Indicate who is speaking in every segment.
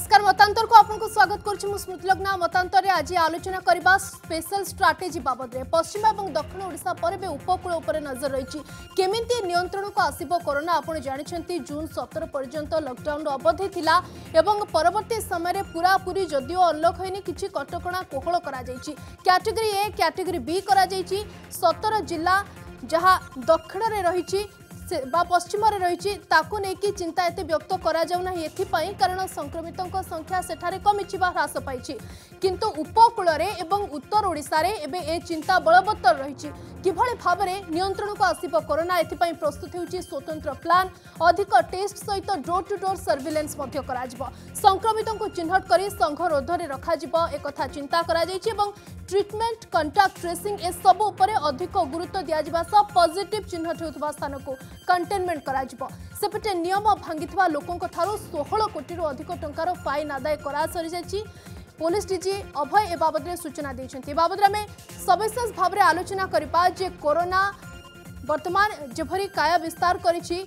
Speaker 1: নমস্কার মতান্তরক আপনার স্বাগত করছি মু স্মৃতিলগ্না মতান্তরে আজ আলোচনা করা স্পেশাল স্ট্রাটেজি বাবদে পশ্চিম এবং দক্ষিণ ওড়শা পরে এবে উপকূল উপরে নজর রয়েছে কেমিতি নিয়ন্ত্রণক আসব করোনা আপনার জাঁচান জুন সতের পর্যন্ত লকডাউন অবধি লা এবং পরবর্তী সময়ে পুরাপুরি যদিও অনলক হয়নি কিছু কটকা কোহল করা ক্যাটেগরি এ ক্যাটেগরি বি করা সতের জেলা যা দক্ষিণে রয়েছে বা পশ্চিমরে রয়েছে তাকে নিয়ে চিন্তা এত ব্যক্ত করা যাও না এথিপাই কারণ সংক্রমিত সংখ্যা সেঠারে কমিছি বা হ্রাস পাইছে কিন্তু উপকূলরে এবং উত্তর ওড়শার এবে এ চিন্তা বলবত্তর রয়েছে কিভাবে ভাবে নিয়ন্ত্রণক আসব করোনা এথিপাই প্রস্তুত হচ্ছে স্বতন্ত্র প্লান অধিক টেস্ট সহিত ডোর টু ডোর সর্ভিলেন্স করা সংক্রমিত চিহ্নট করে সংঘরোধরে রখা একথা চিন্তা করা যাই এবং ট্রিটমেন্ট কন্টাক্ট ট্রেসিং এসবু উপরে অধিক গুরুত্ব দিয়া সহ পজিটিভ চিহ্নট ହେଉଥିବା ସ୍ଥାନକୁ କଣ୍ଟେନମେଣ୍ଟ କରାଯିବ ସେପଟେ ନିୟମ ଭାଙ୍ଗିଥିବା ଲୋକଙ୍କଠାରୁ ଷୋହଳ କୋଟିରୁ ଅଧିକ ଟଙ୍କାର ଫାଇନ୍ ଆଦାୟ କରାସରିଯାଇଛି ପୋଲିସ ଡିଜି ଅଭୟ ଏ ବାବଦରେ ସୂଚନା ଦେଇଛନ୍ତି ଏ ବାବଦରେ ଆମେ ସବିଶେଷ ଭାବରେ ଆଲୋଚନା କରିବା ଯେ କରୋନା ବର୍ତ୍ତମାନ ଯେଭଳି କାୟ ବିସ୍ତାର କରିଛି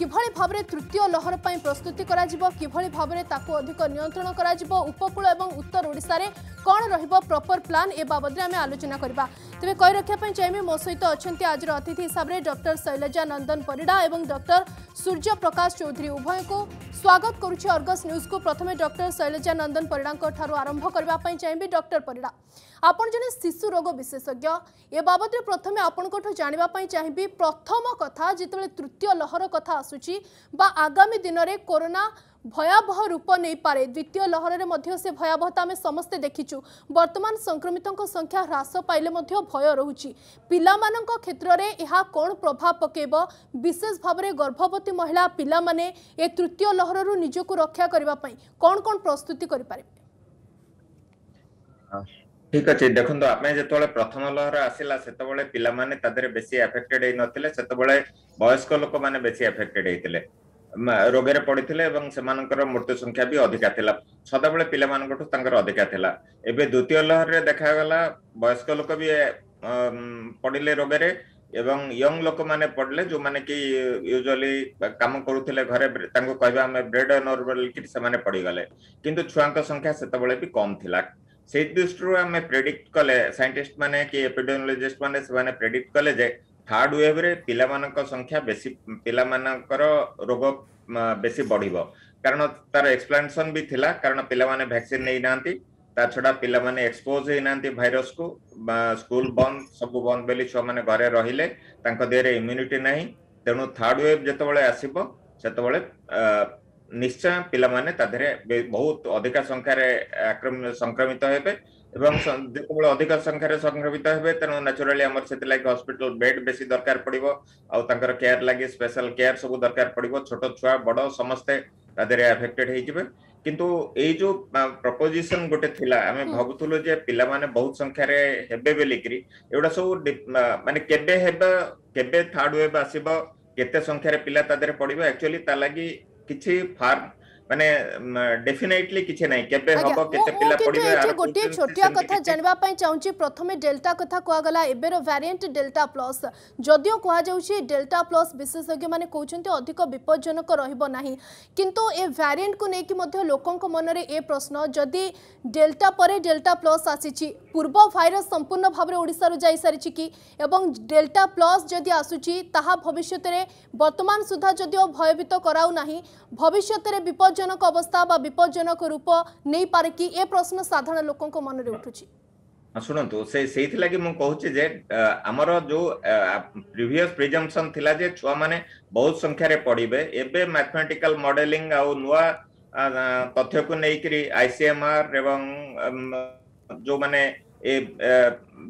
Speaker 1: କିଭଳି ଭାବରେ ତୃତୀୟ ଲହର ପାଇଁ ପ୍ରସ୍ତୁତି କରାଯିବ କିଭଳି ଭାବରେ ତାକୁ ଅଧିକ ନିୟନ୍ତ୍ରଣ କରାଯିବ ଉପକୂଳ ଏବଂ ଉତ୍ତର ଓଡ଼ିଶାରେ कौन रपर प्लां ए बाबदे आम आलोचना करने तेज कही रखा चाहिए मो सहित अच्छा आज अतिथि हिसाब से डक्टर शैलजा नंदन परिडा और डक्टर सूर्य प्रकाश चौधरी उभय को स्वागत करुच्छे न्यूज को प्रथम डक्टर शैलजा नंदन परिडा आरंभ करने चाहिए डक्टर परिडा आपड़ जे शिशु रोग विशेषज्ञ ए बाबद प्रथम आपण जानवापी चाहिए प्रथम कथ जिते तृतीय लहर कथ आसूँ आगामी दिन में कोरोना ভয়াবহ রূপ নেইপারে দ্বিতীয় লহরের মধ্যে সে ভয়াবহতা আমি সমস্তে দেখিছু বর্তমান সংক্রমিতঙ্ক সংখ্যা হ্রাস পাইলে মধ্য ভয় রহুচি পিলামানঙ্ক ক্ষেত্রে এহা কোন প্রভাব পকাইব বিশেষ ভাবে গর্ভবতী মহিলা পিলামানে এ তৃতীয় লহররু নিজকু রক্ষা করিবা পাই কোন কোন প্রস্তুতি করি পারিবে
Speaker 2: ঠিক আছে দেখুন আমি যেতবে প্রথম লহর আসিলা সেতবে পিলামানে তাদের বেশি এফেক্টেড হই নথিলে সেতবে বয়স্ক লোক মানে বেশি এফেক্টেড হইতিলে रोग में रोगे से मृत्यु संख्या भी अधिका था सदा बेले पे अधिका था एवं द्वितीय लहर में देखाला वयस्क लोक भी पड़े रोग एवं यंग लोक मैंने पड़े जो मैंने कि यूजुअली कम करुले घर कह ब्रेड एनर से पड़गले कि छुआ संख्या से कम थी से दृष्टि आम प्रेडिक्ट कले सैंटिस्ट मैंने कि एपिडेमोलोजिस्ट मैंने प्रेडिक्ट कले ଥାର୍ଡ ୱେଭରେ ପିଲାମାନଙ୍କ ସଂଖ୍ୟା ବେଶୀ ପିଲାମାନଙ୍କର ରୋଗ ବେଶୀ ବଢିବ କାରଣ ତାର ଏକ୍ସପ୍ଲାନେସନ ବି ଥିଲା କାରଣ ପିଲାମାନେ ଭ୍ୟାକ୍ସିନ ନେଇନାହାନ୍ତି ତା ଛଡା ପିଲାମାନେ ଏକ୍ସପୋଜ ହେଇନାହାନ୍ତି ଭାଇରସକୁ ସ୍କୁଲ ବନ୍ଦ ସବୁ ବନ୍ଦ ବୋଲି ଛୁଆମାନେ ଘରେ ରହିଲେ ତାଙ୍କ ଦେହରେ ଇମ୍ୟୁନିଟି ନାହିଁ ତେଣୁ ଥାର୍ଡ ୱେଭ୍ ଯେତେବେଳେ ଆସିବ ସେତେବେଳେ ନିଶ୍ଚୟ ପିଲାମାନେ ତା ଦେହରେ ବହୁତ ଅଧିକା ସଂଖ୍ୟାରେ ସଂକ୍ରମିତ ହେବେ এবং যেতবে অধিক সংখ্যার সংক্রমিত হবে তেমন ন্যাচুরালি আমার সেগে হসপিটাল বেড বেশি দরকার পড়ব আর কেয়ার লাগে স্পেশাল কেয়ার সব দরকার পড়ব ছোট ছুয়া বড় সমস্তে তাদের আফেক্টেড হয়ে কিন্তু এই যে প্রপোজিশন গোটে লা আমি ভাবুলু যে পিলা মানে বহু সংখ্যার হেবে বলিকি এগুলা সব মানে কেবে হেবে কেবে থার্ড ওয়েভ আসব কেতে সংখ্যার পিলা তাদের পড়বে একচুয়ালি তা লাগি কিছু ফার্ম ମାନେ ଡେଫିନେଟଲି କିଛି ନାହିଁ କେବେ ହବ କେତେ ପିଲା ପଢିବେ ଆର ଗୋଟିଏ
Speaker 1: ଛୋଟିଆ କଥା ଜାଣିବା ପାଇଁ ଚାହୁଁଛି ପ୍ରଥମେ ଡେଲ୍ଟା କଥା କୁହାଗଲା ଏବେର ଭ୍ୟାରିଏଣ୍ଟ ଡେଲ୍ଟା ପ୍ଲସ୍ ଯଦିଓ କୁହାଯାଉଛି ଡେଲ୍ଟା ପ୍ଲସ୍ ବିଶେଷଜ୍ଞମାନେ କହୁଛନ୍ତି ଅଧିକ ବିପଜ୍ଜନକ ରହିବ ନାହିଁ କିନ୍ତୁ ଏ ଭ୍ୟାରିଏଣ୍ଟକୁ ନେଇକି ମଧ୍ୟ ଲୋକଙ୍କ ମନରେ ଏ ପ୍ରଶ୍ନ ଯଦି ଡେଲ୍ଟା ପରେ ଡେଲ୍ଟା ପ୍ଲସ୍ ଆସିଛି পূর্ব ভাইরস সম্পূর্ণ ভাবে ওড়শার যাই সারিছে কি এবং ডেল্টা প্লস যদি আসুচি তাহা ভবিষ্যতের বর্তমান সুদ্ধা যদিও ভয়ভীত করাও না ভবিষ্যতের বিপজ্জনক অবস্থা বা বিপজ্জনক রূপ নেই পারে কি এ প্রশ্ন সাধারণ লোক মনে উঠুছি
Speaker 2: ଶୁଣନ୍ତୁ ସେ ସେଇଥିଲାଗି ମୁଁ କହୁଛି ଯେ ଆମର ଯୋଉ ପ୍ରିଭିୟସ୍ ପ୍ରିଜମ୍ପସନ୍ ଥିଲା ଯେ ଛୁଆମାନେ ବହୁତ ସଂଖ୍ୟାରେ ପଢିବେ ଏବେ ମ୍ୟାଥମେଟିକାଲ ମଡେଲିଂ ଆଉ ନୂଆ ତଥ୍ୟକୁ ନେଇକରି ଆଇସିଏମ୍ଆର୍ ଏବଂ ଯୋଉମାନେ ଏ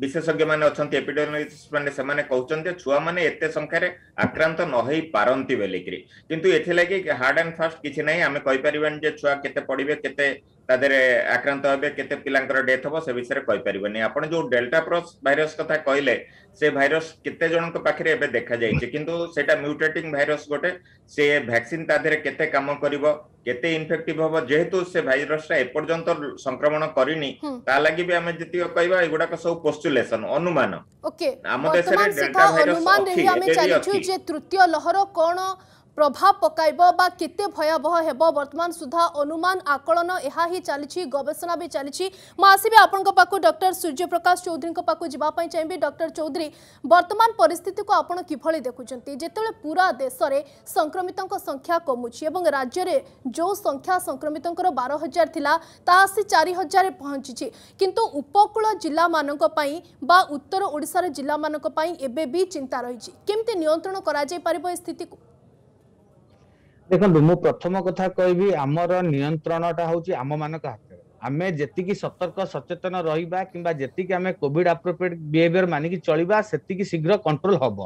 Speaker 2: ବିଶେଷଜ୍ଞ ମାନେ ଅଛନ୍ତି ଏପିଡେମିଓଲୋଜିଷ୍ଟ ମାନେ ସେମାନେ କହୁଛନ୍ତି ଯେ ଛୁଆମାନେ ଏତେ ସଂଖ୍ୟାରେ ଆକ୍ରାନ୍ତ ନ ହେଇ ପାରନ୍ତି ବୋଲିକିରି କିନ୍ତୁ ଏଥିଲାଗି ହାର୍ଡ ଆଣ୍ଡ ଫାଷ୍ଟ କିଛି ନାହିଁ ଆମେ କହିପାରିବାନି ଯେ ଛୁଆ କେତେ ପଢିବେ କେତେ ତା ଦେହରେ ଆକ୍ରାନ୍ତ ହେବେ କେତେ ପିଲାଙ୍କର ଡେଥ୍ ହେବ ସେ ବିଷୟରେ କହିପାରିବେନି ଆପଣ ଯୋଉ ଡେଲ୍ଟା ପ୍ଲସ୍ ଭାଇରସ୍ କଥା କହିଲେ ସେ ଭାଇରସ୍ କେତେ ଜଣଙ୍କ ପାଖରେ ଏବେ ଦେଖାଯାଇଛି କିନ୍ତୁ ସେଇଟା ମ୍ୟୁଟେଟିଂ ଭାଇରସ୍ ଗୋଟେ ସେ ଭ୍ୟାକ୍ସିନ୍ ତା ଦେହରେ କେତେ କାମ କରିବ କେତେ ଇନଫେକ୍ଟିଭ ହବ ଯେହେତୁ ସେ ଭାଇରସଟା ଏପର୍ଯ୍ୟନ୍ତ ସଂକ୍ରମଣ କରିନି ତା ଲାଗି ବି ଆମେ ଯେତିକ କହିବା ଏଗୁଡାକ ସବୁ ପୋସ୍ଟୁଲେସନ ଅନୁମାନ
Speaker 1: ଆମ ଦେଶରେ ଡେଲ୍ଟା ଭାଇରସ ଅଛି ତୃତୀୟ ଲହର କ'ଣ প্রভাব পকাইব বা কেতে ভয়াবহ হব বর্তমান সুদ্ধা অনুমান আকলন এহাহি চালিছি গবেষণা বি চালিছি মু আসিবি আপনক পাকু ডক্টর সূর্যপ্রকাশ চৌধুরী পাখ পাই চাইবি ডক্টর চৌধুরী বর্তমান পরিস্থিতি পরিস্থিতিকে আপনার কিভাবে দেখুছেন যেতবে পুরা দেশের সংক্রমিতক সংখ্যা কমুছি এবং রাজ্যের যো সংখ্যা সংক্রমিতক বার হাজার লা তা আসি 4000 হাজার পৌঁছিছি কিন্তু উপকূল জেলা মানক পাই বা উত্তর ওড়িশার জেলা মানক পাই এবে বি চিন্তা রইছি কিমতে নিয়ন্ত্রণ করা যাই পারিব এই কো
Speaker 3: ଦେଖନ୍ତୁ ମୁଁ ପ୍ରଥମ କଥା କହିବି ଆମର ନିୟନ୍ତ୍ରଣଟା ହଉଛି ଆମ ମାନଙ୍କ ହାତ ଆମେ ଯେତିକି ସତର୍କ ସଚେତନ ରହିବା କିମ୍ବା ଯେତିକି ଆମେ କୋଭିଡ ଆପ୍ରୋପ୍ରିଏଟ ବିହେଭିଅର ମାନିକି ଚଳିବା ସେତିକି ଶୀଘ୍ର କଣ୍ଟ୍ରୋଲ ହବ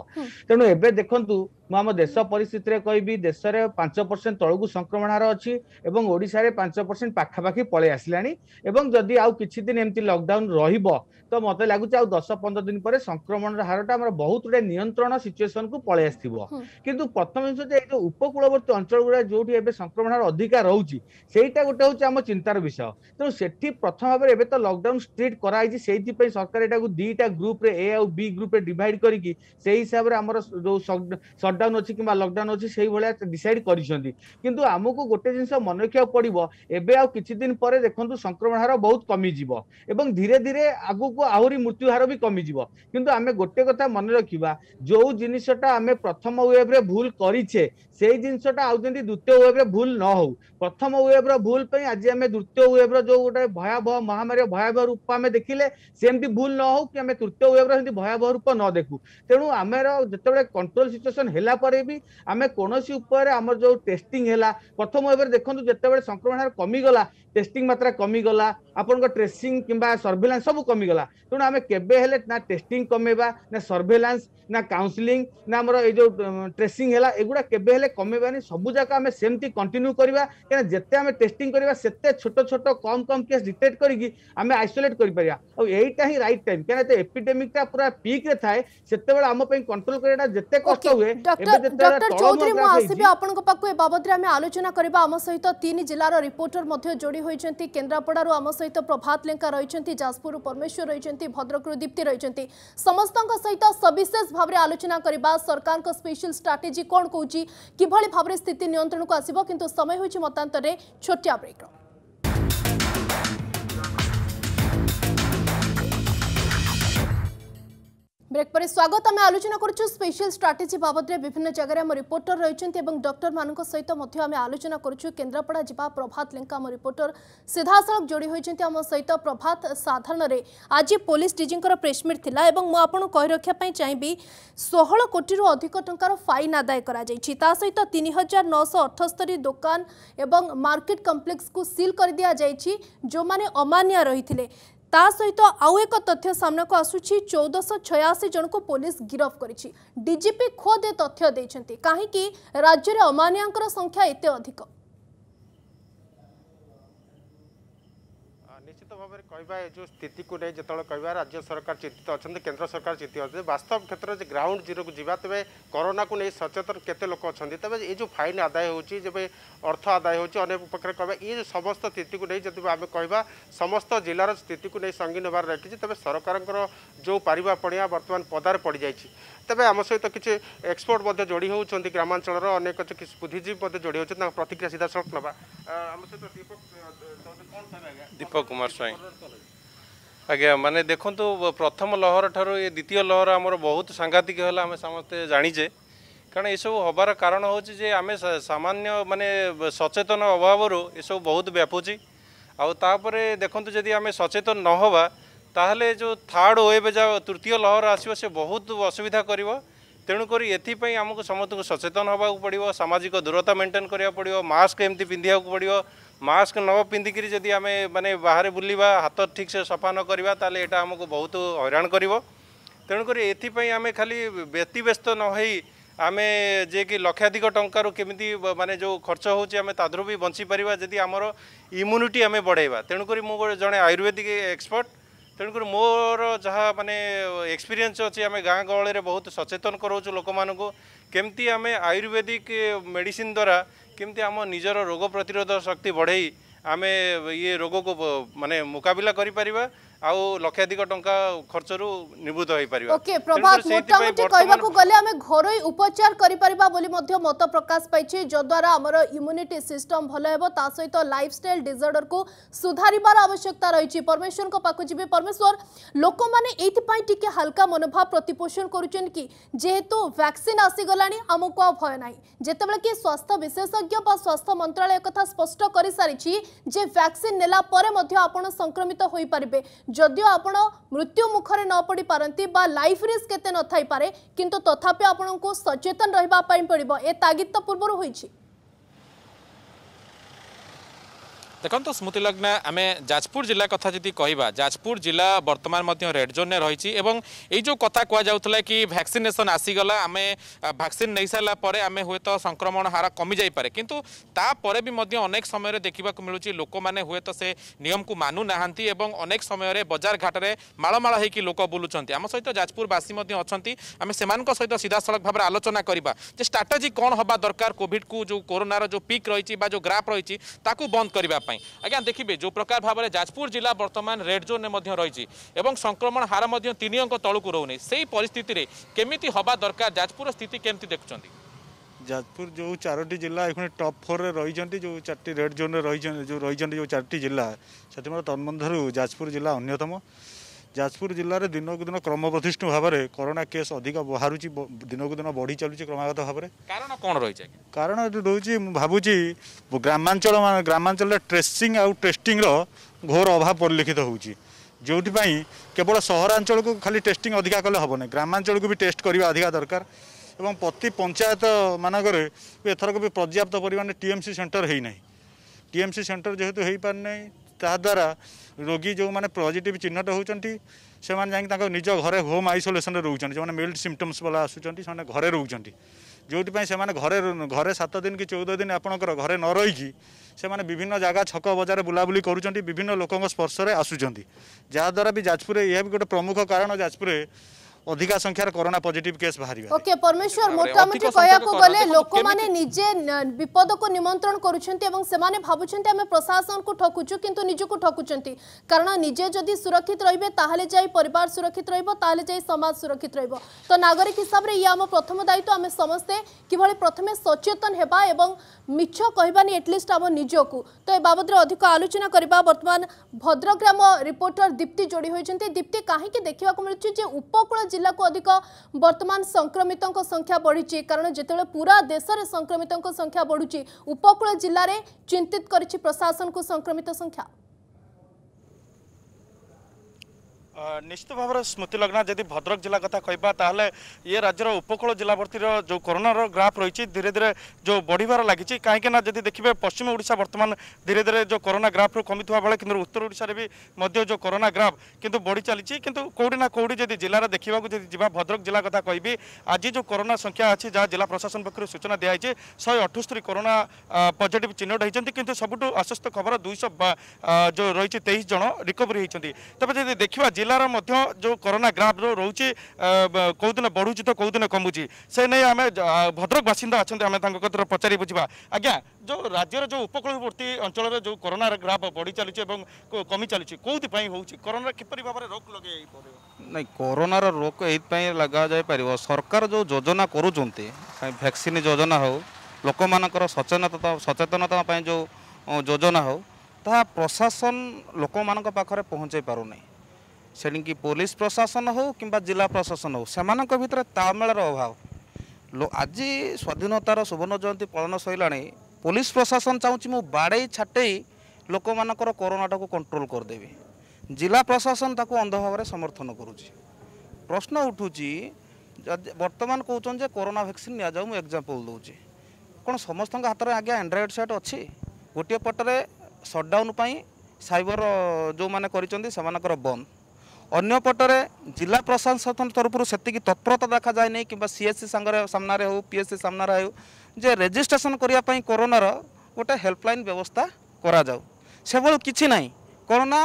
Speaker 3: ତେଣୁ ଏବେ ଦେଖନ୍ତୁ ମୁଁ ଆମ ଦେଶ ପରିସ୍ଥିତିରେ କହିବି ଦେଶରେ ପାଞ୍ଚ ପରସେଣ୍ଟ ତଳକୁ ସଂକ୍ରମଣ ହାର ଅଛି ଏବଂ ଓଡ଼ିଶାରେ ପାଞ୍ଚ ପରସେଣ୍ଟ ପାଖାପାଖି ପଳେଇ ଆସିଲାଣି ଏବଂ ଯଦି ଆଉ କିଛି ଦିନ ଏମିତି ଲକଡାଉନ ରହିବ ତ ମତେ ଲାଗୁଛି ଆଉ ଦଶ ପନ୍ଦର ଦିନ ପରେ ସଂକ୍ରମଣର ହାରଟା ଆମର ବହୁତ ଗୁଡେ ନିୟନ୍ତ୍ରଣ ସିଚୁଏସନକୁ ପଳେଇ ଆସିଥିବ କିନ୍ତୁ ପ୍ରଥମ ଜିନିଷ ଯେ ଏଇ ଯୋଉ ଉପକୂଳବର୍ତ୍ତୀ ଅଞ୍ଚଳ ଗୁଡା ଯୋଉଠି ଏବେ ସଂକ୍ରମଣ ହାର ଅଧିକା ରହୁଛି ସେଇଟା ଗୋଟେ ହଉଛି ଆମ ଚିନ୍ତାର ବିଷୟ ତ ତେଣୁ ସେଠି ପ୍ରଥମ ଭାବରେ ଏବେ ତ ଲକଡାଉନ ଷ୍ଟ୍ରିକ୍ଟ କରାହେଇଛି ସେଇଥିପାଇଁ ସରକାର ଏଟାକୁ ଦୁଇଟା ଗ୍ରୁପରେ ଏ ଆଉ ବି ଗ୍ରୁପରେ ଡିଭାଇଡ୍ କରିକି ସେଇ ହିସାବରେ ଆମର ଯୋଉ ସଟଡାଉନ ଅଛି କିମ୍ବା ଲକଡାଉନ ଅଛି ସେଇଭଳିଆ ଡିସାଇଡ୍ କରିଛନ୍ତି କିନ୍ତୁ ଆମକୁ ଗୋଟେ ଜିନିଷ ମନେ ରଖିବାକୁ ପଡିବ ଏବେ ଆଉ କିଛି ଦିନ ପରେ ଦେଖନ୍ତୁ ସଂକ୍ରମଣ ହାର ବହୁତ କମିଯିବ ଏବଂ ଧୀରେ ଧୀରେ ଆଗକୁ ଆହୁରି ମୃତ୍ୟୁ ହାର ବି କମିଯିବ କିନ୍ତୁ ଆମେ ଗୋଟେ କଥା ମନେ ରଖିବା ଯୋଉ ଜିନିଷଟା ଆମେ ପ୍ରଥମ ୱେଭରେ ଭୁଲ କରିଛେ ସେଇ ଜିନିଷଟା ଆଉ ଯେମିତି ଦ୍ୱିତୀୟ ୱେଭରେ ଭୁଲ ନ ହଉ ପ୍ରଥମ ୱେଭର ଭୁଲ ପାଇଁ ଆଜି ଆମେ ଦ୍ୱିତୀୟ ୱେଭର जो गोटे भयावह महामारी भयावह रूप आम देखिले सेमती भूल न हो कि आम तृतीय वेब रही भयावह रूप न देखू तेणु आम जो कंट्रोल सिचुएसन भी आम कौन उपाय आम जो टेस्टिंग है प्रथम वेब देखो जो संक्रमण कमीगला टेस्टिंग मात्रा कमीगला आपण ट्रेसींग कि सर्भेलांस सब कमीगला तेणु आम के ना टेस्टिंग कमेबा ना सर्भेलांस ना काउनसलींग ना आम ये जो ट्रेसींग है एगुड़ा केवेले कमेबानी सबूक आम सेमती कंटिन्यू करवा क्या जिते आम टेस्टिंग करवा से छोट छोट कम कम कम केस डिटेक्ट करी आम आइसोलेट करा आईटा ही रईट टाइम क्या एपिडेमिक पूरा पिक्रे थाए से आम कंट्रोल करवाटा जिते कष्ट हुए
Speaker 1: आलोचना करबा सहित तीन जिलार रिपोर्टर जोडी होती केन्द्रापड़ आम सहित प्रभात लेंका रही जाजपुर परमेश्वर रही भद्रकरु दीप्ति रही समस्त सहित सविशेष भाव में आलोचना करबा सरकार स्पेशल स्ट्राटेजी कौन कहउची किभली भाबरे स्थिति नियंत्रण को आसो किंतु समय होईची मतांतरे छोटिया ब्रेक ব্রেক পরে স্বাগত আমি আলোচনা করছু স্পেশাল স্ট্রাটেজি বাবদে বিভিন্ন জায়গায় আমার রিপোর্টর রয়েছেন এবং ডক্টর মানুষ সহিত মধ্যে আমি আলোচনা করছু কেন্দ্রাপড়া যা প্রভাত লেঙ্কা আমার রিপোর্টর সিধাসলখ যোড়ি হয়েছেন আমার সহিত প্রভাত সাধারণে আজ পুলিশ ডিজিঙ্কর প্রেসমিট লা এবং মু আপনার কই রক্ষা পাই চাইবি ষোহল কোটি অধিক টঙ্কার ফাইন আদায় করা যাই তা সহিত তিন হাজার নশো অঠস্তরি দোকান এবং মার্কেট কমপ্লেক্সকে সিল করে দিয়া যাই যে অমানিয়া রয়েছে ତା ସହିତ ଆଉ ଏକ ତଥ୍ୟ ସାମ୍ନାକୁ ଆସୁଛି ଚଉଦଶହ ଛୟାଅଶୀ ଜଣଙ୍କୁ ପୋଲିସ ଗିରଫ କରିଛି ଡିଜିପି ଖୋଦ୍ ଏ ତଥ୍ୟ ଦେଇଛନ୍ତି କାହିଁକି ରାଜ୍ୟରେ ଅମାନିଆଙ୍କର ସଂଖ୍ୟା ଏତେ ଅଧିକ
Speaker 4: ଭାବରେ କହିବା ଏ ଯେଉଁ ସ୍ଥିତିକୁ ନେଇ ଯେତେବେଳେ କହିବା ରାଜ୍ୟ ସରକାର ଚିନ୍ତିତ ଅଛନ୍ତି କେନ୍ଦ୍ର ସରକାର ଚିନ୍ତିତ ଅଛନ୍ତି ବାସ୍ତବ କ୍ଷେତ୍ରରେ ଯେ ଗ୍ରାଉଣ୍ଡ ଜିରୋକୁ ଯିବା ତେବେ କରୋନାକୁ ନେଇ ସଚେତନ କେତେ ଲୋକ ଅଛନ୍ତି ତେବେ ଏ ଯେଉଁ ଫାଇନ୍ ଆଦାୟ ହେଉଛି ଯେବେ ଅର୍ଥ ଆଦାୟ ହେଉଛି ଅନେକ ପକ୍ଷରେ କହିବା ଏ ଯେଉଁ ସମସ୍ତ ସ୍ଥିତିକୁ ନେଇ ଯଦି ଆମେ କହିବା ସମସ୍ତ ଜିଲ୍ଲାର ସ୍ଥିତିକୁ ନେଇ ସଙ୍ଗୀନ ହେବାର ରଖିଛି ତେବେ ସରକାରଙ୍କର ଯେଉଁ ପାରିବା ପଣିଆ ବର୍ତ୍ତମାନ ପଦାରେ ପଡ଼ିଯାଇଛି তবে আম সহ কিছু এক্সপর্ট মধ্যে যোড়ি হচ্ছেন গ্রামাঞ্চলর অনেক কিছু বুদ্ধিজীবী মধ্যে যোড়ি হচ্ছেন তাঁর প্রতিক্রিয়া সিধাসলখ নেবা আম সহ দীপক দীপক কুমার স্বাইঁ ଆଜ୍ଞା ମାନେ ଦେଖନ୍ତୁ ପ୍ରଥମ ଲହର ଠାରୁ ଏ ଦ୍ୱିତୀୟ ଲହର ଆମର ବହୁତ ସାଂଘାତିକ ହେଲା ଆମେ ସମସ୍ତେ ଜାଣିଛେ କାରଣ ଏସବୁ ହେବାର କାରଣ ହେଉଛି ଯେ ଆମେ ସାମାନ୍ୟ ମାନେ ସଚେତନ ଅଭାବରୁ ଏସବୁ ବହୁତ ବ୍ୟାପୁଛି ଆଉ ତାପରେ ଦେଖନ୍ତୁ ଯଦି ଆମେ ସଚେତନ ନ ହେବା ତାହେଲେ ଯେଉଁ ଥାର୍ଡ଼ ୱେଭ୍ ଯାହା ତୃତୀୟ ଲହର ଆସିବ ସେ ବହୁତ ଅସୁବିଧା କରିବ ତେଣୁକରି ଏଥିପାଇଁ ଆମକୁ ସମସ୍ତଙ୍କୁ ସଚେତନ ହେବାକୁ ପଡ଼ିବ ସାମାଜିକ ଦୂରତା ମେଣ୍ଟେନ୍ କରିବାକୁ ପଡ଼ିବ ମାସ୍କ ଏମିତି ପିନ୍ଧିବାକୁ ପଡ଼ିବ ମାସ୍କ ନ ପିନ୍ଧିକିରି ଯଦି ଆମେ ମାନେ ବାହାରେ ବୁଲିବା ହାତ ଠିକ୍ସେ ସଫା ନ କରିବା ତାହେଲେ ଏଇଟା ଆମକୁ ବହୁତ ହଇରାଣ କରିବ ତେଣୁକରି ଏଥିପାଇଁ ଆମେ ଖାଲି ବ୍ୟତିବ୍ୟସ୍ତ ନ ହୋଇ ଆମେ ଯିଏକି ଲକ୍ଷାଧିକ ଟଙ୍କାରୁ କେମିତି ମାନେ ଯେଉଁ ଖର୍ଚ୍ଚ ହେଉଛି ଆମେ ତାଦେହରୁ ବି ବଞ୍ଚିପାରିବା ଯଦି ଆମର ଇମ୍ୟୁନିଟି ଆମେ ବଢ଼ାଇବା ତେଣୁକରି ମୁଁ ଜଣେ ଆୟୁର୍ବେଦିକ ଏକ୍ସପର୍ଟ ତେଣୁକରି ମୋର ଯାହା ମାନେ ଏକ୍ସପିରିଏନ୍ସ ଅଛି ଆମେ ଗାଁ ଗହଳିରେ ବହୁତ ସଚେତନ କରାଉଛୁ ଲୋକମାନଙ୍କୁ କେମିତି ଆମେ ଆୟୁର୍ବେଦିକ ମେଡ଼ିସିନ୍ ଦ୍ୱାରା କେମିତି ଆମ ନିଜର ରୋଗ ପ୍ରତିରୋଧ ଶକ୍ତି ବଢ଼େଇ ଆମେ ଇଏ ରୋଗକୁ ମାନେ ମୁକାବିଲା କରିପାରିବା ଆଉ ଲକ୍ଷାଧିକ ଟଙ୍କା ଖର୍ଚ୍ଚରୁ ନିବୃତ୍ତ ହୋଇପାରିବା ଓକେ ପ୍ରଭାତ ମୋଟାମୋଟି କହିବାକୁ
Speaker 1: ଗଲେ ଆମେ ଘରୋଇ ଉପଚାର କରିପାରିବା ବୋଲି ମଧ୍ୟ ମତ ପ୍ରକାଶ ପାଇଛି ଯଦ୍ୱାରା ଆମର ଇମ୍ୟୁନିଟି ସିଷ୍ଟମ ଭଲ ହେବ ତା ସହିତ ଲାଇଫଷ୍ଟାଇଲ ଡିଜର୍ଡରକୁ ସୁଧାରିବାର ଆବଶ୍ୟକତା ରହିଛି ପରମେଶ୍ୱରଙ୍କ ପାଖକୁ ଯିବେ ପରମେଶ୍ୱର ଲୋକମାନେ ଏଇଥିପାଇଁ ଟିକେ ହାଲକା ମନୋଭାବ ପ୍ରତିପୋଷଣ କରୁଛନ୍ତି କି ଯେହେତୁ ଭ୍ୟାକ୍ସିନ୍ ଆସିଗଲାଣି ଆମକୁ ଆଉ ଭୟ ନାହିଁ ଯେତେବେଳେ କି ସ୍ୱାସ୍ଥ୍ୟ ବିଶେଷଜ୍ଞ ବା ସ୍ୱାସ୍ଥ୍ୟ ମନ୍ତ୍ରାଳୟ କଥା ସ୍ପଷ୍ଟ କରିସାରିଛି ଯେ ଭ୍ୟାକ୍ସିନ୍ ନେଲା ପରେ ମଧ୍ୟ ଆପଣ ସଂକ୍ରମିତ ହୋଇପାରିବେ ଯଦିଓ ଆପଣ ମୃତ୍ୟୁ ମୁଖରେ ନ ପଡ଼ିପାରନ୍ତି ବା ଲାଇଫ୍ ରିସ୍କ କେତେ ନଥାଇପାରେ କିନ୍ତୁ ତଥାପି ଆପଣଙ୍କୁ ସଚେତନ ରହିବା ପାଇଁ ପଡ଼ିବ ଏ ତାଗିଦ ତ ପୂର୍ବରୁ ହୋଇଛି
Speaker 5: দেখন্তু ସ୍ମୃତିଲଗ୍ନା ଆମେ ଯାଜପୁର ଜିଲ୍ଲା କଥା ଯଦି କହିବା ଯାଜପୁର ଜିଲ୍ଲା ବର୍ତ୍ତମାନ ମଧ୍ୟ ରେଡ୍ ଜୋନ୍ରେ ରହିଛି ଏବଂ ଏଇ ଯେଉଁ କଥା କୁହାଯାଉଥିଲା କି ଭ୍ୟାକ୍ସିନେସନ୍ ଆସିଗଲା ଆମେ ଭ୍ୟାକ୍ସିନ୍ ନେଇସାରିଲା ପରେ ଆମେ ହୁଏତ ସଂକ୍ରମଣ ହାର କମିଯାଇପାରେ କିନ୍ତୁ ତାପରେ ବି ମଧ୍ୟ ଅନେକ ସମୟରେ ଦେଖିବାକୁ ମିଳୁଛି ଲୋକମାନେ ହୁଏତ ସେ ନିୟମକୁ ମାନୁନାହାନ୍ତି ଏବଂ ଅନେକ ସମୟରେ ବଜାର ଘାଟରେ ମାଳମାଳ ହେଇକି ଲୋକ ବୁଲୁଛନ୍ତି ଆମ ସହିତ ଯାଜପୁରବାସୀ ମଧ୍ୟ ଅଛନ୍ତି ଆମେ ସେମାନଙ୍କ ସହିତ ସିଧାସଳଖ ଭାବରେ ଆଲୋଚନା କରିବା ଯେ ଷ୍ଟ୍ରାଟେଜି କ'ଣ ହେବା ଦରକାର କୋଭିଡ଼କୁ ଯେଉଁ କରୋନାର ଯେଉଁ ପିକ୍ ରହିଛି ବା ଯେଉଁ ଗ୍ରାଫ୍ ରହିଛି ତାକୁ ବନ୍ଦ କରିବା ପାଇଁ আজ্ঞা দেখবে যে প্রকার ভাবে যাজপুর জেলা বর্তমান রেড জোনে রয়েছে এবং সংক্রমণ হার তিন অঙ্ক তলকু রোনি সেই পরিস্থিতি কেমিতি হওয়া দরকার যাজপুর স্থিতি কেমি দেখুম
Speaker 6: ଯାଜପୁର ଯେଉଁ ଚାରୋଟି ଜିଲ୍ଲା ଏଖୁଣି ଟପ୍ ଫୋର୍ରେ ରହିଛନ୍ତି ଯେଉଁ ଚାରୋଟି ରେଡ୍ ଜୋନ୍ରେ ରହିଛନ୍ତି ଯେଉଁ ରହିଛନ୍ତି ଯେଉଁ ଚାରୋଟି ଜିଲ୍ଲା ସେଥିମଧ୍ୟରୁ ତନ୍ମଧ୍ୟରୁ ଯାଜପୁର ଜିଲ୍ଲା ଅନ୍ୟତମ ଯାଜପୁର ଜିଲ୍ଲାରେ ଦିନକୁ ଦିନ କ୍ରମପ୍ରତିଷ୍ଠୁ ଭାବରେ କରୋନା କେସ୍ ଅଧିକ ବାହାରୁଛି ଦିନକୁ ଦିନ ବଢ଼ି ଚାଲୁଛି କ୍ରମାଗତ ଭାବରେ
Speaker 5: କାରଣ କ'ଣ ରହିଛି
Speaker 6: କାରଣ ରହୁଛି ମୁଁ ଭାବୁଛି ଗ୍ରାମାଞ୍ଚଳ ଗ୍ରାମାଞ୍ଚଳରେ ଟ୍ରେସିଂ ଆଉ ଟେଷ୍ଟିଂର ଘୋର ଅଭାବ ପରିଲକ୍ଷିତ ହେଉଛି ଯେଉଁଥିପାଇଁ କେବଳ ସହରାଞ୍ଚଳକୁ ଖାଲି ଟେଷ୍ଟିଂ ଅଧିକା କଲେ ହେବନି ଗ୍ରାମାଞ୍ଚଳକୁ ବି ଟେଷ୍ଟ କରିବା ଅଧିକା ଦରକାର ଏବଂ ପ୍ରତି ପଞ୍ଚାୟତମାନଙ୍କରେ ବି ଏଥରକ ବି ପର୍ଯ୍ୟାପ୍ତ ପରିମାଣରେ ଟିଏମ୍ସି ସେଣ୍ଟର ହେଇନାହିଁ ଟିଏମ୍ସି ସେଣ୍ଟର ଯେହେତୁ ହେଇପାରିନାହିଁ ତାଦ୍ୱାରା ରୋଗୀ ଯେଉଁମାନେ ପଜିଟିଭ୍ ଚିହ୍ନଟ ହେଉଛନ୍ତି ସେମାନେ ଯାଇକି ତାଙ୍କ ନିଜ ଘରେ ହୋମ୍ ଆଇସୋଲେସନରେ ରହୁଛନ୍ତି ଯେଉଁମାନେ ମିଲ୍ଡ ସିମ୍ପଟମ୍ସ ବାଲା ଆସୁଛନ୍ତି ସେମାନେ ଘରେ ରହୁଛନ୍ତି ଯେଉଁଥିପାଇଁ ସେମାନେ ଘରେ ଘରେ ସାତ ଦିନ କି ଚଉଦ ଦିନ ଆପଣଙ୍କର ଘରେ ନ ରହିକି ସେମାନେ ବିଭିନ୍ନ ଜାଗା ଛକ ବଜାର ବୁଲାବୁଲି କରୁଛନ୍ତି ବିଭିନ୍ନ ଲୋକଙ୍କ ସ୍ପର୍ଶରେ ଆସୁଛନ୍ତି ଯାହାଦ୍ୱାରା ବି ଯାଜପୁରରେ ଏହା ବି ଗୋଟେ ପ୍ରମୁଖ କାରଣ ଯାଜପୁରରେ ଅଧିକା ସଂଖ୍ୟାରେ କରୋନା ପଜିଟିଭ କେସ୍ ବାହାରିବ
Speaker 1: ଓକେ ପରମେଶ୍ୱର ମୋଟାମୋଟି କହିବାକୁ ଗଲେ ଲୋକମାନେ ନିଜେ ବିପଦକୁ ନିମନ୍ତ୍ରଣ କରୁଛନ୍ତି ଏବଂ ସେମାନେ ଭାବୁଛନ୍ତି ଆମେ ପ୍ରଶାସନକୁ ଠକୁଛୁ କିନ୍ତୁ ନିଜକୁ ଠକୁଛନ୍ତି କାରଣ ନିଜେ ଯଦି ସୁରକ୍ଷିତ ରହିବେ ତାହେଲେ ଯାଇ ପରିବାର ସୁରକ୍ଷିତ ରହିବ ତାହେଲେ ଯାଇ ସମାଜ ସୁରକ୍ଷିତ ରହିବ ତ ନାଗରିକ ହିସାବରେ ଇଏ ଆମ ପ୍ରଥମ ଦାୟିତ୍ୱ ଆମେ ସମସ୍ତେ କିଭଳି ପ୍ରଥମେ ସଚେତନ ହେବା ଏବଂ ମିଛ କହିବାନି ଏଟଲିଷ୍ଟ ଆମ ନିଜକୁ ତ ଏ ବାବଦରେ ଅଧିକ ଆଲୋଚନା କରିବା ବର୍ତ୍ତମାନ ଭଦ୍ରକରେ ଆମ ରିପୋର୍ଟର ଦୀପ୍ତି ଯୋଡ଼ି ହୋଇଛନ୍ତି ଦୀପ୍ତି କାହିଁକି ଦେଖିବାକୁ ମିଳୁଛି ଯେ ଉପକୂଳ ଜିଲ୍ଲାକୁ ଅଧିକ ବର୍ତ୍ତମାନ ସଂକ୍ରମିତଙ୍କ ସଂଖ୍ୟା ବଢ଼ିଛି କାରଣ ଯେତେବେଳେ ପୁରା ଦେଶରେ ସଂକ୍ରମିତଙ୍କ ସଂଖ୍ୟା ବଢ଼ୁଛି ଉପକୂଳ ଜିଲ୍ଲାରେ ଚିନ୍ତିତ କରିଛି ପ୍ରଶାସନକୁ ସଂକ୍ରମିତ ସଂଖ୍ୟା
Speaker 6: নিশ্চিত ভাবে
Speaker 5: স্মৃতি লগ্না যদি ভদ্রক জেলা কথা কহা তাহলে ইয়ে রাজ্যের উপকূল জেলাবর্তীর যে করোনার গ্রাফ রয়েছে ধীরে ধীরে যে বড়িবার লাগিছে কাইকি না যদি দেখবে পশ্চিম ওড়শা বর্তমান ধীরে ধীরে যে করোনা গ্রাফ কমি বেড়ে কিন্তু উত্তর ওড়শার বি যে করোনা গ্রাফ কিন্তু বড়ি চালছে কিন্তু কোটি না কোটি যদি জেলার দেখা যদি যা ভদ্রক জেলা কথা কবি আজ যে করোনা সংখ্যা আছে যা জেলা প্রশাসন পক্ষ সূচনা দিয়া হয়েছে শহে অঠস্তরি করোনা পজিটিভ চিহ্নট হয়েছেন কিন্তু সবুঠু আশ্বস্ত খবর দুইশ যে রয়েছে তেইশ জন রিকভরি হয়েছেন তবে যদি দেখা জেলার মধ্যে যে করোনা গ্রাফ রয়েছে কেউদিন বড়ুচি তো কেউদিন কমুচি সে নিয়ে আমি ভদ্রক বাসিন্দা অনেক আমি তাঁর কথা পচারি বুঝবা আজ্ঞা যে রাজ্যের যে উপকূলবর্তী অঞ্চলের যে করোনা গ্রাফ বড়ি চালুছে এবং কমি চালুছে কোথায় হচ্ছে করোনা কিপর ভাবে রোগ লগাই ନାଇଁ କରୋନାର ରୋଗ ଏଇଥିପାଇଁ ଲଗାଯାଇପାରିବ ସରକାର ଯେଉଁ ଯୋଜନା କରୁଛନ୍ତି ଭ୍ୟାକ୍ସିନ୍ ଯୋଜନା ହେଉ ଲୋକମାନଙ୍କର ସଚେତନତା ସଚେତନତା ପାଇଁ ଯେଉଁ ଯୋଜନା ହେଉ ତାହା ପ୍ରଶାସନ ଲୋକମାନଙ୍କ ପାଖରେ ପହଞ୍ଚାଇ ପାରୁନାହିଁ সেটিকি পুলিশ প্রশাসন হোক কিংবা জেলা প্রশাসন হোক সেମାନଙ୍କ ভিতরে তাଳমেଳର ଅଭାବ ଆଜି ସ୍ୱାଧୀନତାର ସୁବର୍ଣ୍ଣ ଜୟନ୍ତୀ ପାଳନ ସରିଲାଣି ପୋଲିସ ପ୍ରଶାସନ ଚାହୁଁଛି ମୁଁ ବାଡ଼େଇ ଛାଟେଇ ଲୋକମାନଙ୍କର କରୋନାଟାକୁ କଣ୍ଟ୍ରୋଲ କରିଦେବି ଜିଲ୍ଲା ପ୍ରଶାସନ ତାକୁ ଅନ୍ଧ ଭାବରେ ସମର୍ଥନ କରୁଛି ପ୍ରଶ୍ନ ଉଠୁଛି ବର୍ତ୍ତମାନ କହୁଛନ୍ତି ଯେ କରୋନା ଭ୍ୟାକ୍ସିନ୍ ନିଆଯାଉ ମୁଁ ଏକ୍ଜାମ୍ପଲ୍ ଦେଉଛି କ'ଣ ସମସ୍ତଙ୍କ ହାତରେ ଆଜ୍ଞା ଆଣ୍ଡ୍ରଏଡ଼୍ ସେଟ୍ ଅଛି ଗୋଟିଏ ପଟରେ ସଟ୍ଡାଉନ୍ ପାଇଁ ସାଇବର ଯେଉଁମାନେ କରିଛନ୍ତି ସେମାନଙ୍କର ବନ୍ଦ ଅନ୍ୟପଟରେ ଜିଲ୍ଲା ପ୍ରଶାସନ ତରଫରୁ ସେତିକି ତତ୍ପରତା ଦେଖାଯାଏନି କିମ୍ବା ସିଏସ୍ସି ସାଙ୍ଗରେ ସାମ୍ନାରେ ହେଉ ପିଏସ୍ସି ସାମ୍ନାରେ ହେଉ ଯେ ରେଜିଷ୍ଟ୍ରେସନ କରିବା ପାଇଁ କରୋନାର ଗୋଟେ ହେଲ୍ପଲାଇନ୍ ବ୍ୟବସ୍ଥା କରାଯାଉ ସେଭଳି କିଛି ନାହିଁ କରୋନା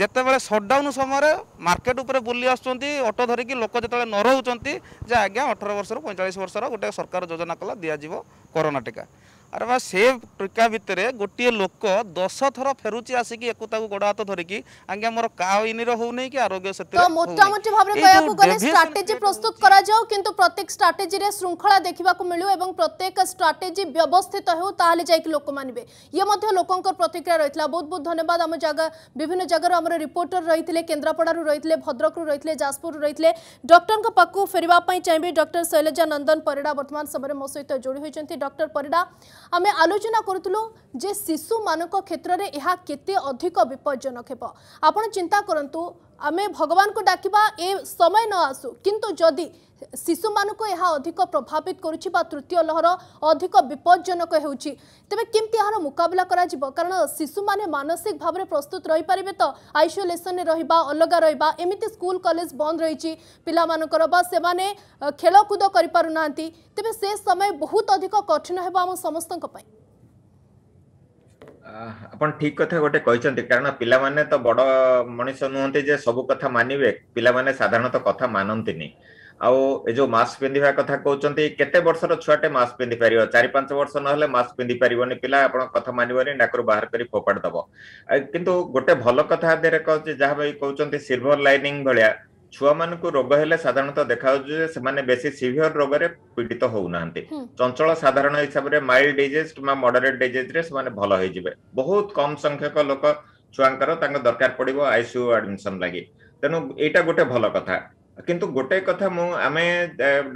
Speaker 5: ଯେତେବେଳେ ସଟ୍ଡାଉନ୍ ସମୟରେ ମାର୍କେଟ ଉପରେ ବୁଲି ଆସୁଛନ୍ତି ଅଟୋ ଧରିକି ଲୋକ ଯେତେବେଳେ ନ ରହୁଛନ୍ତି ଯେ ଆଜ୍ଞା ଅଠର ବର୍ଷରୁ ପଇଁଚାଳିଶ ବର୍ଷର ଗୋଟେ ସରକାର ଯୋଜନା କଲା ଦିଆଯିବ କରୋନା ଟିକା अरे बा से टीका भितर गोटे लोक दस थर फेर आसिक एक गोड़ हाथ धरिकी आज्ञा मोर का हो नहीं कि आरोग्य तो मोटामोटी
Speaker 1: प्रस्तुत करत्येक स्ट्राटेजी श्रृंखला देखा मिलू और प्रत्येक स्ट्राटेजी व्यवस्थित होने लोक मानवे ये लोक प्रतिक्रिया रही बहुत बहुत धन्यवाद आम जगह विभिन्न जगह रिपोर्टर रही है केन्द्रापड़ रही भद्रक रही है जाजपुर रही है डक्टर पाक फेरवाई चाहिए डक्टर शैलजा नंदन परिडा वर्तमान समय मो सहित जोड़ी होती डक्टर परिडा ଆମେ ଆଲୋଚନା କରୁଥିଲୁ ଯେ ଶିଶୁମାନଙ୍କ କ୍ଷେତ୍ରରେ ଏହା କେତେ ଅଧିକ ବିପଜ୍ଜନକ ହେବ ଆପଣ ଚିନ୍ତା କରନ୍ତୁ ଆମେ ଭଗବାନଙ୍କୁ ଡାକିବା ଏ ସମୟ ନ ଆସୁ କିନ୍ତୁ ଯଦି ଶିଶୁମାନଙ୍କୁ ଏହା ଅଧିକ ପ୍ରଭାବିତ କରୁଛି ବା ତୃତୀୟ ଲହର ଅଧିକ ବିପଜ୍ଜନକ ହେଉଛି ତେବେ କେମିତି ଏହାର ମୁକାବିଲା କରାଯିବ କାରଣ ଶିଶୁମାନେ ମାନସିକ ଭାବରେ ପ୍ରସ୍ତୁତ ରହିପାରିବେ ତ ଆଇସୋଲେସନରେ ରହିବା ଅଲଗା ରହିବା ଏମିତି ସ୍କୁଲ କଲେଜ ବନ୍ଦ ରହିଛି ପିଲାମାନଙ୍କର ବା ସେମାନେ ଖେଳକୁଦ କରିପାରୁନାହାନ୍ତି ତେବେ ସେ ସମୟ ବହୁତ ଅଧିକ କଠିନ ହେବ ଆମ ସମସ୍ତଙ୍କ ପାଇଁ
Speaker 2: ଆପଣ ଠିକ କଥା ଗୋଟେ କହିଛନ୍ତି କାରଣ ପିଲାମାନେ ତ ବଡ ମଣିଷ ନୁହନ୍ତି ଯେ ସବୁ କଥା ମାନିବେ ପିଲାମାନେ ସାଧାରଣତଃ କଥା ମାନନ୍ତିନି ଆଉ ଏ ଯୋଉ ମାସ୍କ ପିନ୍ଧିବା କଥା କହୁଛନ୍ତି କେତେ ବର୍ଷର ଛୁଆଟେ ମାସ୍କ ପିନ୍ଧି ପାରିବ ଚାରି ପାଞ୍ଚ ବର୍ଷ ନହେଲେ ମାସ୍କ ପିନ୍ଧି ପାରିବନି ପିଲା ଆପଣ କଥା ମାନିବନି ନାକରୁ ବାହାର କରି ଫୋପାଡ଼ି ଦବ କିନ୍ତୁ ଗୋଟେ ଭଲ କଥା ଦେହରେ କହୁଛି ଯାହା ଭାଇ କହୁଛନ୍ତି ସିଲଭର ଲାଇନିଂ ଭଳିଆ ଛୁଆମାନଙ୍କୁ ରୋଗ ହେଲେ ସାଧାରଣତଃ ଦେଖାଯାଉଛି ଯେ ସେମାନେ ବେଶୀ ସିଭିଅର ରୋଗରେ ପୀଡିତ ହଉନାହାନ୍ତି ଚଞ୍ଚଳ ସାଧାରଣ ହିସାବରେ ମାଇଲ୍ଡ ଡିଜିଜ କିମ୍ବା ମଡରେଟ୍ ଡିଜିଜରେ ସେମାନେ ଭଲ ହେଇଯିବେ ବହୁତ କମ ସଂଖ୍ୟକ ଲୋକ ଛୁଆଙ୍କର ତାଙ୍କ ଦରକାର ପଡିବ ଆଇସିୟୁ ଆଡମିସନ ଲାଗି ତେଣୁ ଏଇଟା ଗୋଟେ ଭଲ କଥା କିନ୍ତୁ ଗୋଟେ କଥା ମୁଁ ଆମେ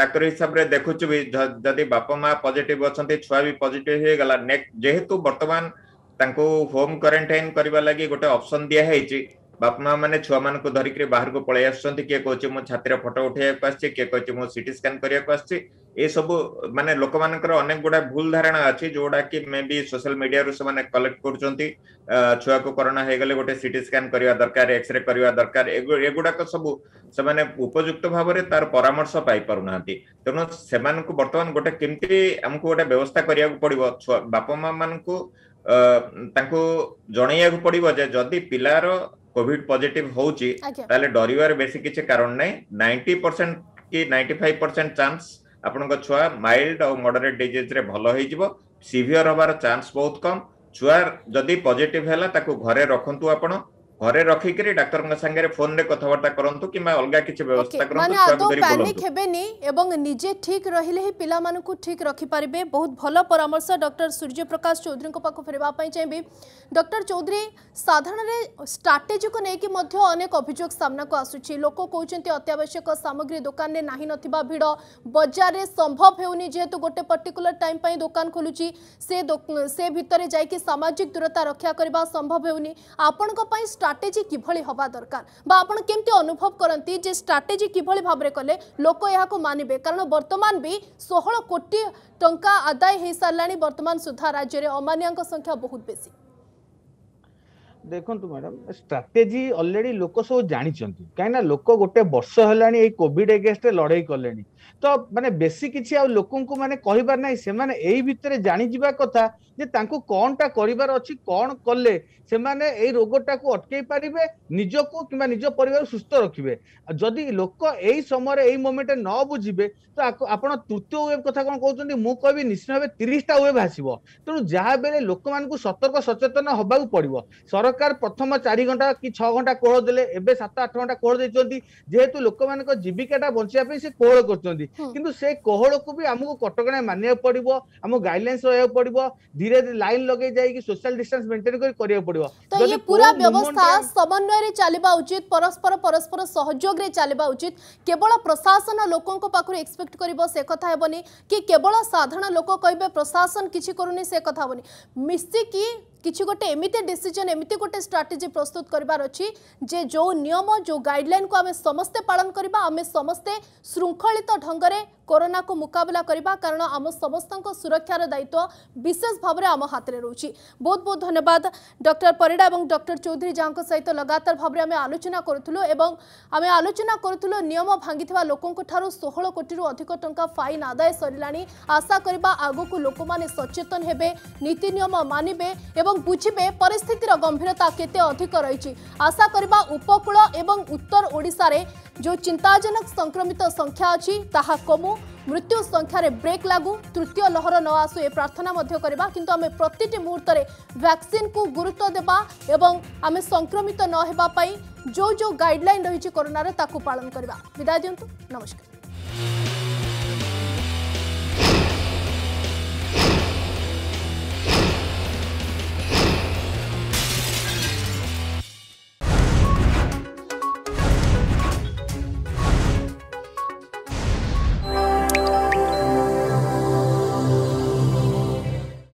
Speaker 2: ଡାକ୍ତର ହିସାବରେ ଦେଖୁଛୁ ବି ଯଦି ବାପା ମା ପଜିଟିଭ ଅଛନ୍ତି ଛୁଆ ବି ପଜିଟିଭ ହେଇଗଲା ଯେହେତୁ ବର୍ତ୍ତମାନ ତାଙ୍କୁ ହୋମ୍ କ୍ୱାରେଣ୍ଟାଇନ୍ କରିବା ଲାଗି ଗୋଟେ ଅପସନ୍ ଦିଆହେଇଛି बाप मा मैंने छुआ मान को धरिक बाहर को पलि आस किए कह छाती फटो उठाइक आए कहे मुझे सीट स्कैन करवाक आसबू मानने लोक मानक गुड़ा भूल धारणा अच्छी जो मे भी सोशियाल मीडिया से कलेक्ट कर छुआ को करोना हो गले गोटे सीट स्कैन करवा दरकार एक्सरे करवा दरकार एगुड़ाक सब से उपयुक्त भाव में तार परामर्श पाई ना तेनाली बर्तमान गोटे केमती आमको गोटे व्यवस्था करा पड़ छुआ मान को जनवाक पड़ोजे पिलार କୋଭିଡ পজিটিভ ହଉଛି ତାହେଲେ ଡରିବାର ବେଶୀ କିଛି କାରଣ ନାହିଁ ନାଇଣ୍ଟି ପରସେଣ୍ଟ କି ନାଇଣ୍ଟି ফাইভ ପରସେଣ୍ଟ ଚାନ୍ସ ଆପଣଙ୍କ ଛୁଆ ମାଇଲ୍ଡ ଆଉ ମଡରେଟ୍ ଡିଜିଜ୍ରେ ଭଲ ହେଇଯିବ ସିଭିଅର ହବାର ଚାନ୍ସ ବହୁତ କମ ଛୁଆ ଯଦି ପଜିଟିଭ୍ ହେଲା ତାକୁ ଘରେ ରଖନ୍ତୁ ଆପଣ ঘরে রাখিকি ডাক্তারৰ संगेৰে ফোনৰে কথা-বতৰা কৰন্তি কিবা অলগা
Speaker 6: কিছ ব্যৱস্থা কৰাত কৰিব লাগে মানে দুপানী খেবে
Speaker 1: নি আৰু নিজে ঠিক ৰহিলেহে পिलाমানুক ঠিক ৰাখি পৰিবে বহুত ভাল পৰামৰ্শ ডক্টৰ সূৰ্যপ্ৰকাস চৌধুৰীৰ কোপাকো ফৰিব পা পই চাই বে ডক্টৰ চৌধুৰী সাধাৰণতে ষ্ট্ৰটেজি কো নেকি মধ্য अनेक অপিচোক সামনা কো আসুচি লোক কো কওচନ୍ତି অত্যাৱশ্যক সামগ্ৰী দোকান নে নাহি নথিবা ভিড় বজাৰে সম্ভৱ হ'উনি যেতু গটে পৰ্টিকুলার টাইম পাই দোকান খুলুচি সে সে ভিতৰে যাইকি সামাজিক দূৰত্ব ৰক্ষা কৰিব সম্ভৱ হ'উনি আপোনকো পাই স্ট্রাটেজি কিভাবে হওয়া দরকার বা আপনার কেমতি অনুভব করতে যে স্ট্রাটেজি কিভাবে ভাবে কলে লোক এখন মানবে কারণ বর্তমান বি ষোহল কোটি টঙ্কা আদায় হয়ে সারা বর্তমান সুদ্ধা রাজ্যের অমানিয়া সংখ্যা বহুত বেশি
Speaker 3: ଦେଖନ୍ତୁ ମ୍ୟାଡାମ ଷ୍ଟ୍ରାଟେଜି ଅଲରେଡି ଲୋକ ସବୁ ଜାଣିଛନ୍ତି କାହିଁକିନା ଲୋକ ଗୋଟେ ବର୍ଷ ହେଲାଣି ଏଇ କୋଭିଡ ଏଗେନଷ୍ଟରେ ଲଢେଇ କଲେଣି ତ ମାନେ ବେଶୀ କିଛି ଆଉ ଲୋକଙ୍କୁ ମାନେ କହିବାର ନାହିଁ ସେମାନେ ଏଇ ଭିତରେ ଜାଣିଯିବା କଥା ଯେ ତାଙ୍କୁ କ'ଣଟା କରିବାର ଅଛି କ'ଣ କଲେ ସେମାନେ ଏଇ ରୋଗଟାକୁ ଅଟକେଇ ପାରିବେ ନିଜକୁ କିମ୍ବା ନିଜ ପରିବାର ସୁସ୍ଥ ରଖିବେ ଯଦି ଲୋକ ଏଇ ସମୟରେ ଏଇ ମୋମେଣ୍ଟ ନ ବୁଝିବେ ତ ଆପଣ ତୃତୀୟ ୱେବ୍ କଥା କ'ଣ କହୁଛନ୍ତି ମୁଁ କହିବି ନିଶ୍ଚିତ ଭାବେ ତିରିଶଟା ୱେବ୍ ଆସିବ ତେଣୁ ଯାହା ବେଳେ ଲୋକମାନଙ୍କୁ ସତର୍କ ସଚେତନ ହେବାକୁ ପଡ଼ିବ ସରକାର ପ୍ରଥମ ଚାରି ଘଣ୍ଟା କି ଛଅ ଘଣ୍ଟା କୋହଳ ଦେଲେ ଏବେ ସାତ ଆଠ ଘଣ୍ଟା କୋହଳ ଦେଇଛନ୍ତି ଯେହେତୁ ଲୋକମାନଙ୍କ ଜୀବିକାଟା ବଞ୍ଚିବା ପାଇଁ ସେ କୋହଳ କରୁଛନ୍ତି কিন্তু সেই কোহলকও বি আমগো কটকনে মান্য পড়িব আমগো গাইডলাইনস হে পড়িব ধীরে ধীরে লাইন লগে যাইকি সোশ্যাল ডিসটেন্স মেইনটেইন করি করি পড়িব তো পুরো ব্যবস্থা
Speaker 1: সমন্বয়রে চালিবা উচিত পরস্পর পরস্পর সহযোগরে চালিবা উচিত কেবল প্রশাসন লোকক পাখরে এক্সপেক্ট করিব সেই কথা হইবনি কি কেবলা সাধারণ লোক কইবে প্রশাসন কিছি করুনি সেই কথা হইনি মিষ্টি কি কিছু গোটে এমিতে ডিসিজন এমিতে গোটে স্ট্রাটেজি প্রস্তুত করিবার অছি যে যে নিয়ম যে গাইডলাইন কো আমি সমস্তে পালন করিবা আমি সমস্তে শৃঙ্খলিত ঢঙ্গরে করোনাকু ମୁକାବିଲା କରିବା କାରଣ ଆମ ସମସ୍ତଙ୍କ ସୁରକ୍ଷାର ଦାୟିତ୍ୱ ବିଶେଷ ଭାବରେ ଆମ ହାତରେ ରହୁଛି ବହୁତ ବହୁତ ଧନ୍ୟବାଦ ଡକ୍ଟର ପରିଡ଼ା ଏବଂ ଡକ୍ଟର ଚୌଧୁରୀ ଯାହାଙ୍କ ସହିତ ଲଗାତାର ଭାବରେ ଆମେ ଆଲୋଚନା କରୁଥିଲୁ ଏବଂ ଆମେ ଆଲୋଚନା କରୁଥିଲୁ ନିୟମ ଭାଙ୍ଗିଥିବା ଲୋକଙ୍କଠାରୁ ଷୋହଳ କୋଟିରୁ ଅଧିକ ଟଙ୍କା ଫାଇନ୍ ଆଦାୟ ସରିଲାଣି ଆଶା କରିବା ଆଗକୁ ଲୋକମାନେ ସଚେତନ ହେବେ ନୀତି ନିୟମ ମାନିବେ ଏବଂ ବୁଝିବେ ପରିସ୍ଥିତିର ଗମ୍ଭୀରତା କେତେ ଅଧିକ ରହିଛି ଆଶା କରିବା ଉପକୂଳ ଏବଂ ଉତ୍ତର ଓଡ଼ିଶାରେ जो चिंताजनक संक्रमित संख्या अच्छी ताहा कमु মৃত্যু সংখ্যার ব্রেক লাগু তৃতীয় লহর ন আসু এ প্রার্থনা করা কিন্তু আমি প্রতিটি মুহূর্তে ভ্যাকসিন কু গুরুত্ব দেবা এবং আমি সংক্রমিত নহবা যে যে গাইডলাইন রয়েছে করোনার তাকে পালন করা বিদায় দিও নমস্কার